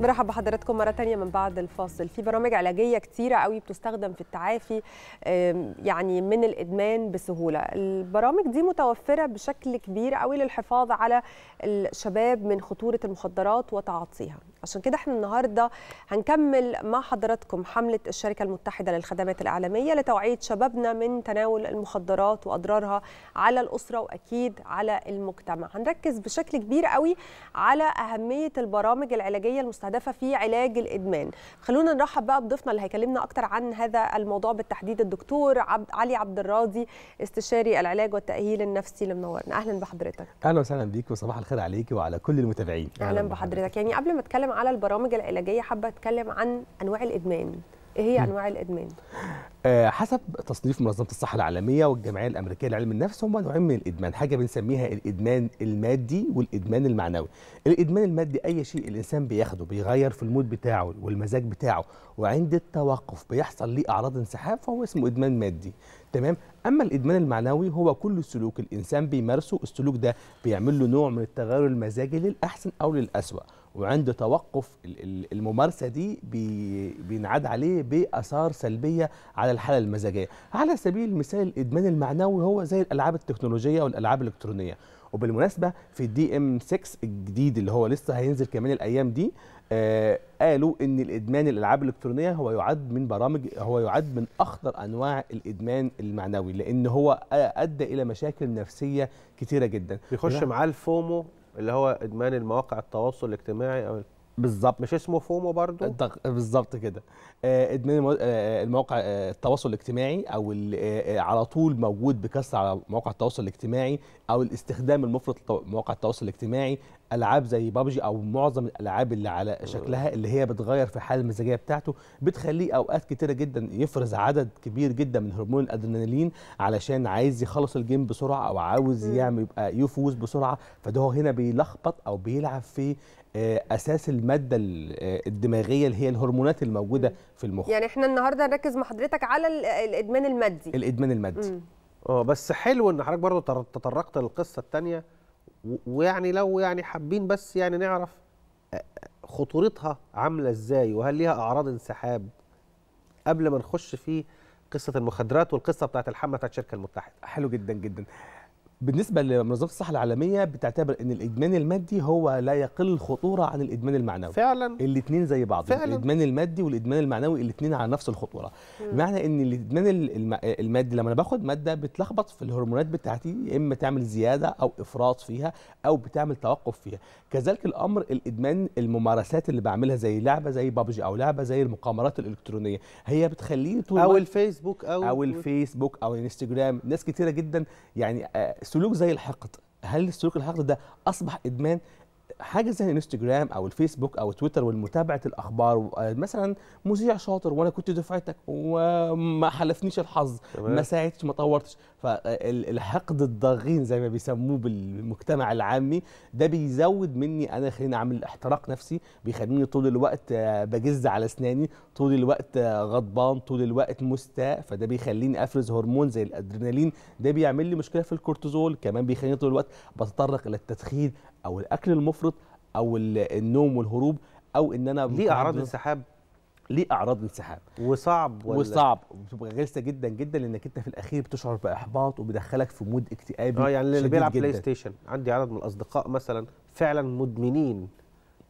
برحب بحضراتكم مرة تانية من بعد الفاصل في برامج علاجية كتيرة قوي بتستخدم في التعافي يعني من الإدمان بسهولة البرامج دي متوفرة بشكل كبير قوي للحفاظ على الشباب من خطورة المخدرات وتعاطيها عشان كده احنا النهارده هنكمل مع حضراتكم حمله الشركه المتحده للخدمات الاعلاميه لتوعيه شبابنا من تناول المخدرات واضرارها على الاسره واكيد على المجتمع هنركز بشكل كبير قوي على اهميه البرامج العلاجيه المستهدفه في علاج الادمان خلونا نرحب بقى بضيفنا اللي هيكلمنا اكتر عن هذا الموضوع بالتحديد الدكتور عبد علي عبد الراضي استشاري العلاج والتاهيل النفسي اللي منورنا اهلا بحضرتك اهلا وسهلا بيك وصباح الخير عليكي وعلى كل المتابعين اهلا, بحضرتك يعني قبل ما اتكلم على البرامج العلاجيه حابه اتكلم عن انواع الادمان ايه هي انواع الادمان آه، حسب تصنيف منظمه الصحه العالميه والجمعيه الامريكيه لعلم النفس هم نوعين من الادمان حاجه بنسميها الادمان المادي والادمان المعنوي الادمان المادي اي شيء الانسان بياخده بيغير في المود بتاعه والمزاج بتاعه وعند التوقف بيحصل ليه اعراض انسحاب فهو اسمه ادمان مادي تمام اما الادمان المعنوي هو كل سلوك الانسان بيمارسه السلوك ده بيعمل له نوع من التغير المزاجي للاحسن او للاسوأ وعند توقف الممارسه دي بينعاد عليه باثار سلبيه على الحاله المزاجيه على سبيل المثال الادمان المعنوي هو زي الالعاب التكنولوجيه والالعاب الالكترونيه وبالمناسبه في الدي ام 6 الجديد اللي هو لسه هينزل كمان الايام دي آه قالوا ان الادمان الالعاب الالكترونيه هو يعد من برامج هو يعد من اخطر انواع الادمان المعنوي لان هو ادى الى مشاكل نفسيه كثيره جدا بيخش معاه الفومو اللي هو ادمان المواقع التواصل الاجتماعي او بالظبط مش اسمه فومو برضو بالظبط كده آه، ادمان المواقع آه، آه، التواصل الاجتماعي او على طول موجود بكثره على مواقع التواصل الاجتماعي او الاستخدام المفرط لمواقع التواصل الاجتماعي العاب زي بابجي او معظم الالعاب اللي على شكلها اللي هي بتغير في الحاله المزاجيه بتاعته بتخليه اوقات كتيره جدا يفرز عدد كبير جدا من هرمون الادرينالين علشان عايز يخلص الجيم بسرعه او عاوز يعمل يبقى يفوز بسرعه فده هو هنا بيلخبط او بيلعب في آه، اساس الماده آه، الدماغيه اللي هي الهرمونات الموجوده في المخ يعني احنا النهارده هنركز مع حضرتك على الادمان المادي الادمان المادي اه بس حلو ان حضرتك برضه تطرقت للقصه الثانيه ويعني لو يعني حابين بس يعني نعرف آه، آه، خطورتها عامله ازاي وهل ليها اعراض انسحاب قبل ما نخش في قصه المخدرات والقصه بتاعت الحمله بتاعت الشركه المتحده حلو جدا جدا بالنسبه لمنظمه الصحه العالميه بتعتبر ان الادمان المادي هو لا يقل خطورة عن الادمان المعنوي فعلا الاثنين زي بعض فعلا. الادمان المادي والادمان المعنوي الاثنين على نفس الخطوره مم. بمعنى ان الادمان المادي لما انا باخد ماده بتلخبط في الهرمونات بتاعتي يا اما تعمل زياده او افراط فيها او بتعمل توقف فيها كذلك الامر الادمان الممارسات اللي بعملها زي لعبه زي بابجي او لعبه زي المقامرات الالكترونيه هي بتخليني طول او الفيسبوك او او الفيسبوك او الانستجرام ناس كتيره جدا يعني آه، السلوك زي الحقد هل السلوك الحقد ده اصبح ادمان حاجه زي الانستجرام او الفيسبوك او تويتر والمتابعه الاخبار آه، مثلا مذيع شاطر وانا كنت دفعتك وما حلفنيش الحظ ما ساعدتش ما طورتش فالحقد آه، الضغين زي ما بيسموه بالمجتمع العامي ده بيزود مني انا خليني اعمل احتراق نفسي بيخليني طول الوقت آه، بجز على اسناني طول الوقت غضبان طول الوقت مستاء فده بيخليني افرز هرمون زي الادرينالين ده بيعمل لي مشكله في الكورتيزول كمان بيخليني طول الوقت بتطرق الى التدخين او الاكل المفرط او النوم والهروب او ان انا ليه اعراض انسحاب ليه اعراض انسحاب وصعب ولا وصعب بتبقى غلسه جدا جدا لانك انت في الاخير بتشعر باحباط وبيدخلك في مود اكتئابي اه يعني اللي بيلعب بلاي ستيشن عندي عدد من الاصدقاء مثلا فعلا مدمنين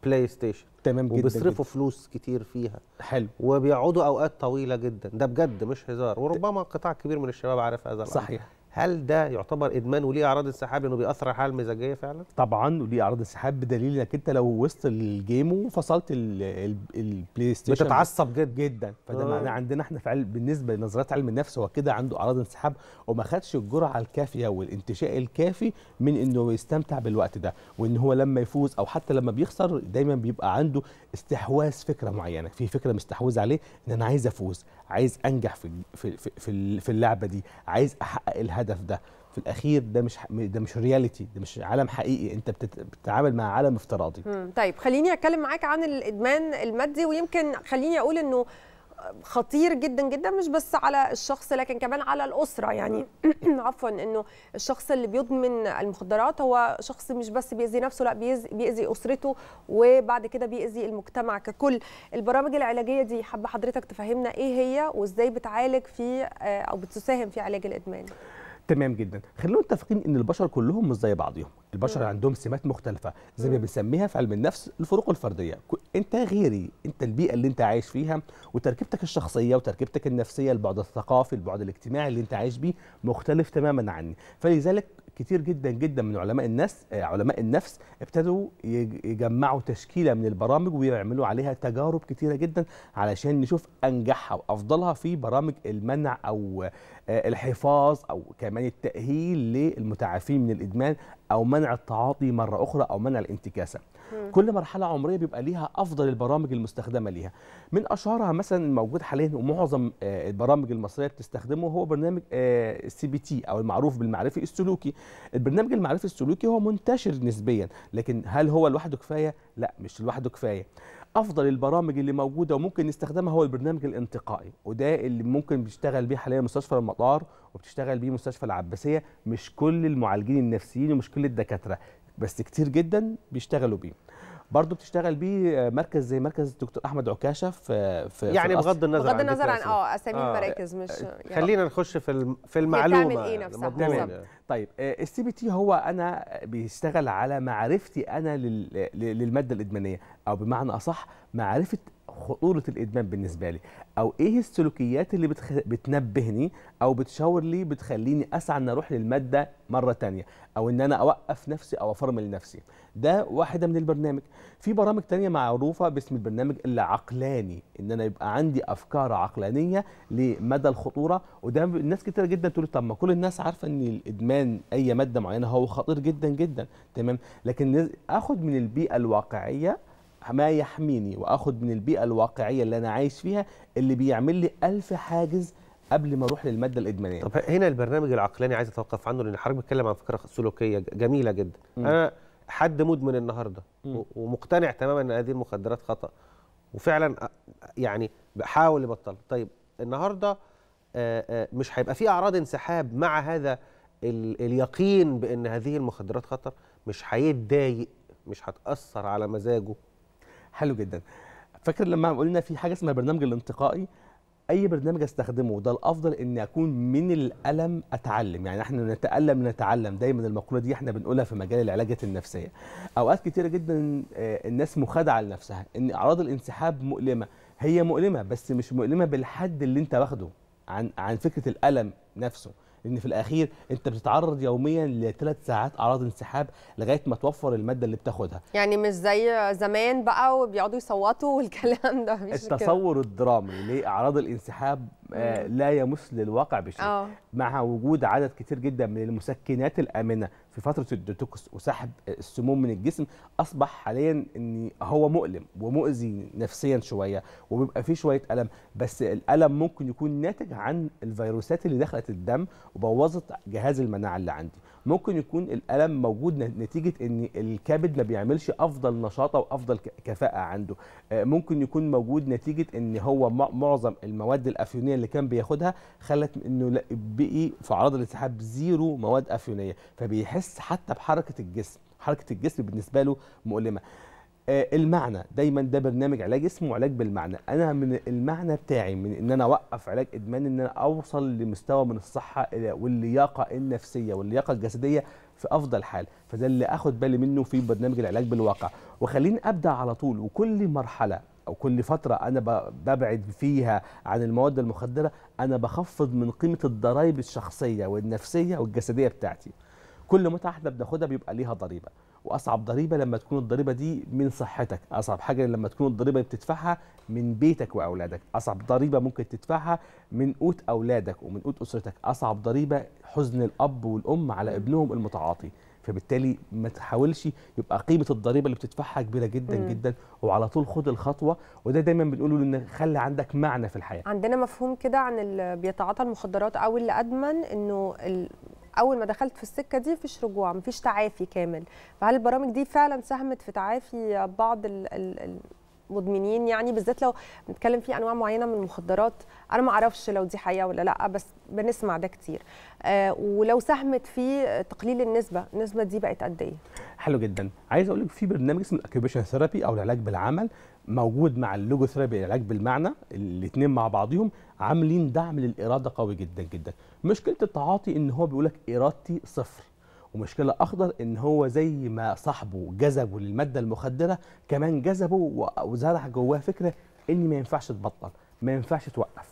بلاي ستيشن تمام جدا وبيصرفوا فلوس كتير فيها حلو وبيقعدوا اوقات طويله جدا ده بجد مش هزار وربما قطاع كبير من الشباب عارف هذا الامر صحيح هل ده يعتبر ادمان وليه اعراض انسحاب انه بيأثر على الحاله المزاجيه فعلا؟ طبعا وليه اعراض انسحاب بدليل انك انت لو وسط الجيم وفصلت البلاي ستيشن بتتعصب جد جدا فده آه. معناه عندنا احنا في علم بالنسبه لنظريات علم النفس هو كده عنده اعراض انسحاب وما خدش الجرعه الكافيه والانتشاء الكافي من انه يستمتع بالوقت ده وان هو لما يفوز او حتى لما بيخسر دايما بيبقى عنده استحواذ فكره معينه في فكره مستحوذ عليه ان انا عايز افوز عايز انجح في في في, في اللعبه دي عايز احقق الهدف الهدف ده في الاخير ده مش ده مش رياليتي ده مش عالم حقيقي انت بتتعامل مع عالم افتراضي طيب خليني اتكلم معاك عن الادمان المادي ويمكن خليني اقول انه خطير جدا جدا مش بس على الشخص لكن كمان على الاسره يعني عفوا انه الشخص اللي بيدمن المخدرات هو شخص مش بس بيأذي نفسه لا بيأذي اسرته وبعد كده بيأذي المجتمع ككل البرامج العلاجيه دي حابه حضرتك تفهمنا ايه هي وازاي بتعالج في آه، او بتساهم في علاج الادمان تمام جدا خلينا متفقين ان البشر كلهم مش زي بعضهم البشر مم. عندهم سمات مختلفه زي ما بنسميها في علم النفس الفروق الفرديه انت غيري انت البيئه اللي انت عايش فيها وتركيبتك الشخصيه وتركيبتك النفسيه البعد الثقافي البعد الاجتماعي اللي انت عايش بيه مختلف تماما عني فلذلك كتير جدا جدا من علماء الناس آه، علماء النفس ابتدوا يجمعوا تشكيله من البرامج ويعملوا عليها تجارب كتيره جدا علشان نشوف انجحها وافضلها في برامج المنع او آه، الحفاظ او كمان التاهيل للمتعافين من الادمان او منع التعاطي مره اخرى او منع الانتكاسه كل مرحله عمريه بيبقى ليها افضل البرامج المستخدمه ليها من اشهرها مثلا موجود حاليا ومعظم آه، البرامج المصريه بتستخدمه هو برنامج السي بي تي او المعروف بالمعرفي السلوكي البرنامج المعرفي السلوكي هو منتشر نسبيا لكن هل هو لوحده كفايه لا مش لوحده كفايه افضل البرامج اللي موجوده وممكن نستخدمها هو البرنامج الانتقائي وده اللي ممكن بيشتغل بيه حاليا مستشفى المطار وبتشتغل بيه مستشفى العباسيه مش كل المعالجين النفسيين ومش كل الدكاتره بس كتير جدا بيشتغلوا بيه برضه بتشتغل بيه مركز زي مركز الدكتور احمد عكاشه في في يعني في بغض النظر بغض النظر عن اه اسامي آه المراكز مش آه، يعني خلينا نخش في في المعلومه بتعمل ايه نفسها تمام طيب آه، السي بي تي هو انا بيشتغل على معرفتي انا للماده الادمانيه او بمعنى اصح معرفه خطوره الادمان بالنسبه لي او ايه السلوكيات اللي بتخ... بتنبهني او بتشاور لي بتخليني اسعى ان اروح للماده مره تانية او ان انا اوقف نفسي او افرمل نفسي ده واحده من البرنامج في برامج تانية معروفه باسم البرنامج العقلاني ان انا يبقى عندي افكار عقلانيه لمدى الخطوره وده ناس كتير جدا تقول طب ما كل الناس عارفه ان الادمان اي ماده معينه هو خطير جدا جدا تمام لكن اخد من البيئه الواقعيه ما يحميني واخد من البيئه الواقعيه اللي انا عايش فيها اللي بيعمل لي ألف حاجز قبل ما اروح للماده الادمانيه طب هنا البرنامج العقلاني عايز اتوقف عنه لان حضرتك بتتكلم عن فكره سلوكيه جميله جدا م. انا حد مدمن النهارده م. ومقتنع تماما ان هذه المخدرات خطا وفعلا يعني بحاول يبطلها طيب النهارده مش هيبقى في اعراض انسحاب مع هذا اليقين بان هذه المخدرات خطر مش هيتضايق مش هتاثر على مزاجه حلو جدا فاكر لما قلنا في حاجه اسمها البرنامج الانتقائي اي برنامج استخدمه ده الافضل ان اكون من الالم اتعلم يعني احنا نتالم نتعلم دايما المقوله دي احنا بنقولها في مجال العلاجات النفسيه اوقات كتيره جدا آه، الناس مخادعه لنفسها ان اعراض الانسحاب مؤلمه هي مؤلمه بس مش مؤلمه بالحد اللي انت واخده عن عن فكره الالم نفسه لان في الاخير انت بتتعرض يوميا لثلاث ساعات اعراض انسحاب لغايه ما توفر الماده اللي بتاخدها يعني مش زي زمان بقى وبيقعدوا يصوتوا والكلام ده التصور الدرامي لاعراض الانسحاب آه، لا يمس للواقع بشيء آه. مع وجود عدد كتير جدا من المسكنات الامنه في فتره الديتوكس وسحب السموم من الجسم اصبح حاليا ان هو مؤلم ومؤذي نفسيا شويه وبيبقى فيه شويه الم بس الالم ممكن يكون ناتج عن الفيروسات اللي دخلت الدم وبوظت جهاز المناعه اللي عندي ممكن يكون الالم موجود نتيجه ان الكبد ما بيعملش افضل نشاطه وافضل كفاءه عنده آه، ممكن يكون موجود نتيجه ان هو معظم المواد الافيونيه اللي كان بياخدها خلت انه بقي في عرض الالتهاب زيرو مواد افيونيه فبيحس حتى بحركه الجسم حركه الجسم بالنسبه له مؤلمه آه، المعنى دايما ده برنامج علاج اسمه علاج بالمعنى انا من المعنى بتاعي من ان انا اوقف علاج ادمان ان انا اوصل لمستوى من الصحه واللياقه النفسيه واللياقه الجسديه في افضل حال فده اللي اخد بالي منه في برنامج العلاج بالواقع وخليني ابدا على طول وكل مرحله او كل فتره انا ببعد فيها عن المواد المخدره انا بخفض من قيمه الضرائب الشخصيه والنفسيه والجسديه بتاعتي كل متعه احنا بناخدها بيبقى ليها ضريبه واصعب ضريبه لما تكون الضريبه دي من صحتك اصعب حاجه لما تكون الضريبه بتدفعها من بيتك واولادك اصعب ضريبه ممكن تدفعها من قوت اولادك ومن قوت اسرتك اصعب ضريبه حزن الاب والام على ابنهم المتعاطي فبالتالي ما تحاولش يبقى قيمه الضريبه اللي بتدفعها كبيره جدا مم. جدا وعلى طول خد الخطوه وده دايما بنقوله ان خلي عندك معنى في الحياه عندنا مفهوم كده عن اللي بيتعاطى المخدرات او اللي ادمن انه اول ما دخلت في السكه دي مفيش رجوع مفيش تعافي كامل فهل البرامج دي فعلا ساهمت في تعافي بعض المدمنين يعني بالذات لو بنتكلم في انواع معينه من المخدرات انا ما اعرفش لو دي حقيقه ولا لا بس بنسمع ده كتير آه ولو ساهمت في تقليل النسبه النسبه دي بقت قد ايه حلو جدا عايز اقول لك في برنامج اسمه الاكيوبيشن ثيرابي او العلاج بالعمل موجود مع اللوجوثيرابي العلاج بالمعنى الاثنين مع بعضهم عاملين دعم للاراده قوي جدا جدا مشكله التعاطي ان هو بيقول لك ارادتي صفر ومشكله اخضر ان هو زي ما صاحبه جذبه للماده المخدره كمان جذبه وزرع جواه فكره ان ما ينفعش تبطل ما ينفعش توقف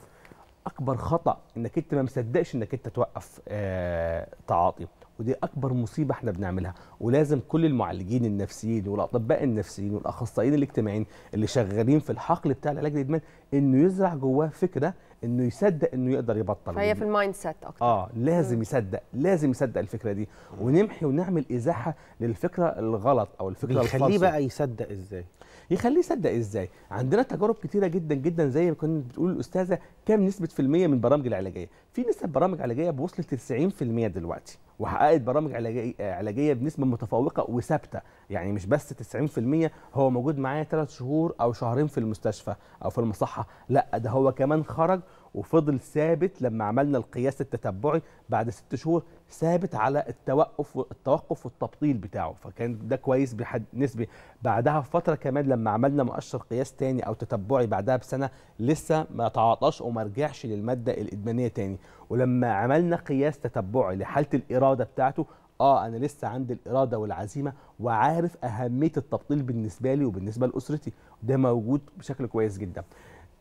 اكبر خطا انك انت ما مصدقش انك انت توقف آه تعاطي ودي اكبر مصيبه احنا بنعملها ولازم كل المعالجين النفسيين والاطباء النفسيين والاخصائيين الاجتماعيين اللي شغالين في الحقل بتاع العلاج الادمان انه يزرع جواه فكره انه يصدق انه يقدر يبطل هي في المايند سيت اكتر اه لازم يصدق لازم يصدق الفكره دي ونمحي ونعمل ازاحه للفكره الغلط او الفكره الفاضيه بقى يصدق ازاي يخليه يصدق ازاي عندنا تجارب كتيره جدا جدا زي ما كنت بتقول الاستاذه كام نسبه في الميه من البرامج العلاجيه في نسب برامج علاجيه بوصلت 90% دلوقتي وحققت برامج علاجيه علاجيه بنسبه متفوقه وثابته يعني مش بس 90% هو موجود معايا 3 شهور او شهرين في المستشفى او في المصحه لا ده هو كمان خرج وفضل ثابت لما عملنا القياس التتبعي بعد ست شهور ثابت على التوقف التوقف والتبطيل بتاعه فكان ده كويس بحد نسبي بعدها بفتره كمان لما عملنا مؤشر قياس تاني او تتبعي بعدها بسنه لسه ما تعاطاش وما رجعش للماده الادمانيه تاني ولما عملنا قياس تتبعي لحاله الاراده بتاعته اه انا لسه عندي الاراده والعزيمه وعارف اهميه التبطيل بالنسبه لي وبالنسبه لاسرتي ده موجود بشكل كويس جدا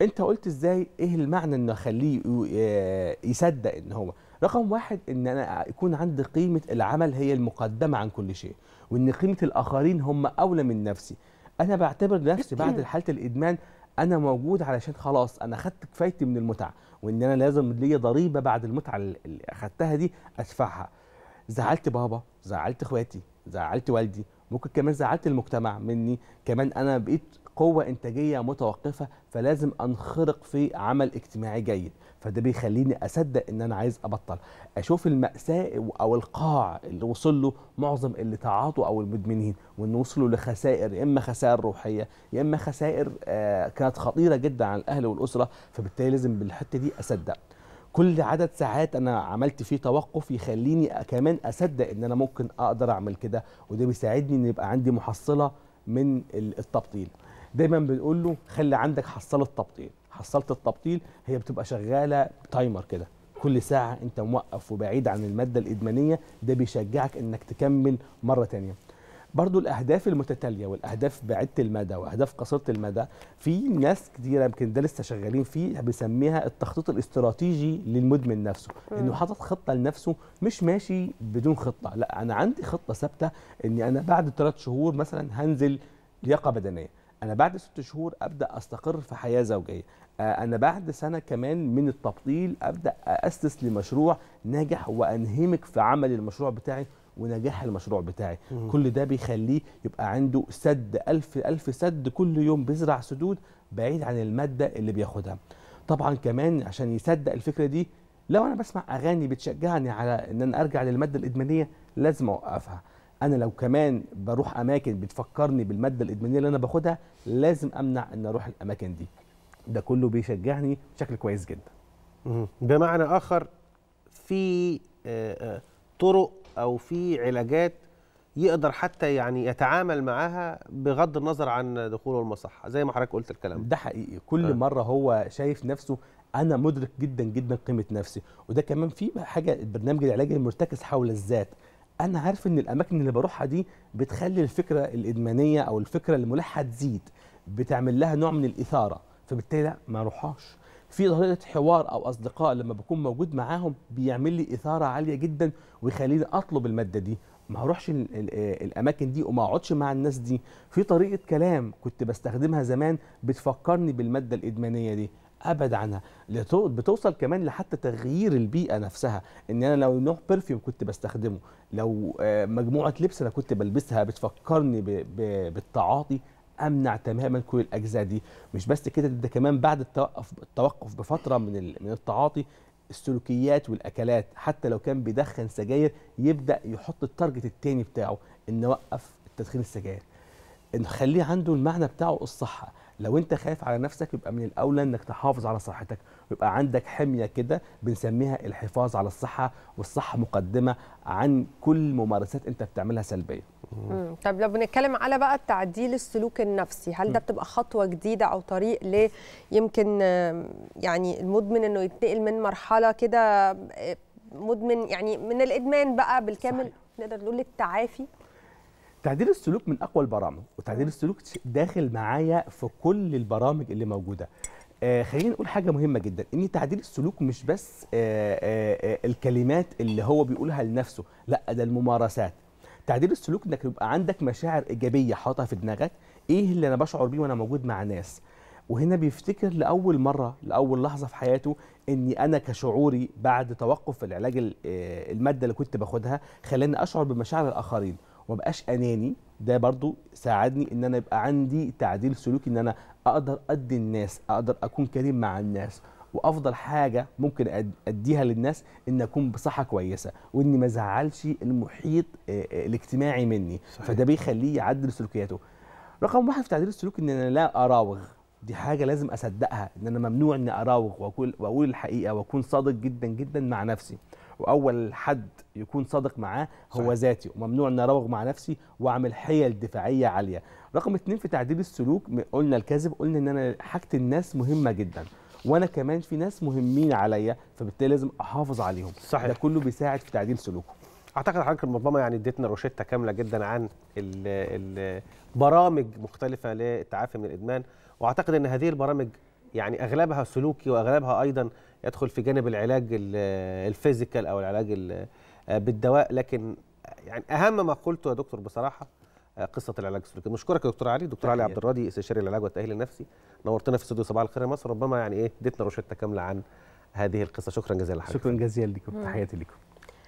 انت قلت ازاي ايه المعنى انه اخليه آه، يصدق ان هو رقم واحد ان انا يكون عندي قيمه العمل هي المقدمه عن كل شيء وان قيمه الاخرين هم اولى من نفسي انا بعتبر نفسي بعد حاله الادمان انا موجود علشان خلاص انا خدت كفايتي من المتعه وان انا لازم ليا ضريبه بعد المتعه اللي اخدتها دي ادفعها زعلت بابا زعلت اخواتي زعلت والدي ممكن كمان زعلت المجتمع مني كمان انا بقيت قوة إنتاجية متوقفة فلازم أنخرق في عمل اجتماعي جيد فده بيخليني أصدق إن أنا عايز أبطل أشوف المأساة أو القاع اللي وصل له معظم اللي تعاطوا أو المدمنين وإن وصلوا لخسائر يا إما خسائر روحية يا إما خسائر آه، كانت خطيرة جدا على الأهل والأسرة فبالتالي لازم بالحتة دي أصدق كل عدد ساعات انا عملت فيه توقف يخليني كمان اصدق ان انا ممكن اقدر اعمل كده وده بيساعدني ان يبقى عندي محصله من التبطيل دايما بنقول له خلي عندك حصاله تبطيل حصاله التبطيل هي بتبقى شغاله تايمر كده كل ساعه انت موقف وبعيد عن الماده الادمانيه ده بيشجعك انك تكمل مره ثانيه برضو الاهداف المتتاليه والاهداف بعيده المدى واهداف قصيره المدى في ناس كتيره يمكن ده لسه شغالين فيه بيسميها التخطيط الاستراتيجي للمدمن نفسه مم. انه حاطط خطه لنفسه مش ماشي بدون خطه لا انا عندي خطه ثابته اني انا بعد ثلاث شهور مثلا هنزل لياقه بدنيه انا بعد ست شهور ابدا استقر في حياه زوجيه آه، انا بعد سنه كمان من التبطيل ابدا اسس لمشروع ناجح وانهمك في عمل المشروع بتاعي ونجاح المشروع بتاعي مم. كل ده بيخليه يبقى عنده سد ألف ألف سد كل يوم بيزرع سدود بعيد عن المادة اللي بياخدها طبعا كمان عشان يصدق الفكرة دي لو أنا بسمع أغاني بتشجعني على إن أنا أرجع للمادة الإدمانية لازم أوقفها انا لو كمان بروح اماكن بتفكرني بالماده الادمانيه اللي انا باخدها لازم امنع ان اروح الاماكن دي ده كله بيشجعني بشكل كويس جدا بمعنى اخر في آه، آه، طرق او في علاجات يقدر حتى يعني يتعامل معاها بغض النظر عن دخوله المصحه زي ما حضرتك قلت الكلام ده حقيقي كل أه. مره هو شايف نفسه انا مدرك جدا جدا قيمه نفسي وده كمان في حاجه البرنامج العلاجي المرتكز حول الذات انا عارف ان الاماكن اللي بروحها دي بتخلي الفكره الادمانيه او الفكره الملحه تزيد بتعمل لها نوع من الاثاره فبالتالي لا ما اروحهاش في ظاهره حوار او اصدقاء لما بكون موجود معاهم بيعمل لي اثاره عاليه جدا ويخليني اطلب الماده دي ما اروحش الاماكن دي وما اقعدش مع الناس دي في طريقه كلام كنت بستخدمها زمان بتفكرني بالماده الادمانيه دي ابعد عنها بتوصل كمان لحتى تغيير البيئه نفسها ان انا لو نوع برفيوم كنت بستخدمه لو آه، مجموعه لبس انا كنت بلبسها بتفكرني بالتعاطي امنع تماما كل الاجزاء دي مش بس كده ده كمان بعد التوقف التوقف بفتره من من التعاطي السلوكيات والاكلات حتى لو كان بيدخن سجاير يبدا يحط التارجت التاني بتاعه ان وقف تدخين السجاير نخليه عنده المعنى بتاعه الصحه لو انت خايف على نفسك يبقى من الاولى انك تحافظ على صحتك ويبقى عندك حميه كده بنسميها الحفاظ على الصحه والصحه مقدمه عن كل ممارسات انت بتعملها سلبيه طب لو بنتكلم على بقى تعديل السلوك النفسي هل ده بتبقى خطوه جديده او طريق ل يمكن يعني المدمن انه يتنقل من مرحله كده مدمن يعني من الادمان بقى بالكامل صحيح. نقدر نقول التعافي تعديل السلوك من اقوى البرامج وتعديل السلوك داخل معايا في كل البرامج اللي موجوده آه خلينا نقول حاجه مهمه جدا ان تعديل السلوك مش بس آه،, آه آه الكلمات اللي هو بيقولها لنفسه لا ده الممارسات تعديل السلوك انك يبقى عندك مشاعر ايجابيه حاطها في دماغك ايه اللي انا بشعر بيه وانا موجود مع ناس وهنا بيفتكر لاول مره لاول لحظه في حياته اني انا كشعوري بعد توقف العلاج آه، الماده اللي كنت باخدها خلاني اشعر بمشاعر الاخرين ومبقاش اناني ده برضو ساعدني ان انا يبقى عندي تعديل سلوكي ان انا اقدر ادي الناس اقدر اكون كريم مع الناس وافضل حاجه ممكن اديها للناس ان اكون بصحه كويسه واني ما ازعلش المحيط الاجتماعي مني صحيح. فده بيخليه يعدل سلوكياته رقم واحد في تعديل السلوك ان انا لا اراوغ دي حاجه لازم اصدقها ان انا ممنوع اني اراوغ واقول واقول الحقيقه واكون صادق جدا جدا مع نفسي واول حد يكون صادق معاه هو صحيح. ذاتي وممنوع ان اراوغ مع نفسي واعمل حيل دفاعيه عاليه رقم اتنين في تعديل السلوك قلنا الكذب قلنا ان انا حاجه الناس مهمه جدا وانا كمان في ناس مهمين عليا فبالتالي لازم احافظ عليهم صحيح. ده كله بيساعد في تعديل سلوكه اعتقد حضرتك المنظمه يعني اديتنا روشته كامله جدا عن البرامج مختلفه للتعافي من الادمان واعتقد ان هذه البرامج يعني اغلبها سلوكي واغلبها ايضا يدخل في جانب العلاج الفيزيكال او العلاج بالدواء لكن يعني اهم ما قلته يا دكتور بصراحه آه، قصه العلاج السلوكي بشكرك يا دكتور علي دكتور علي عبد الراضي استشاري العلاج والتاهيل النفسي نورتنا في استوديو صباح الخير يا مصر ربما يعني ايه اديتنا روشته كامله عن هذه القصه شكرا جزيلا لحضرتك شكرا جزيلا لكم تحياتي لكم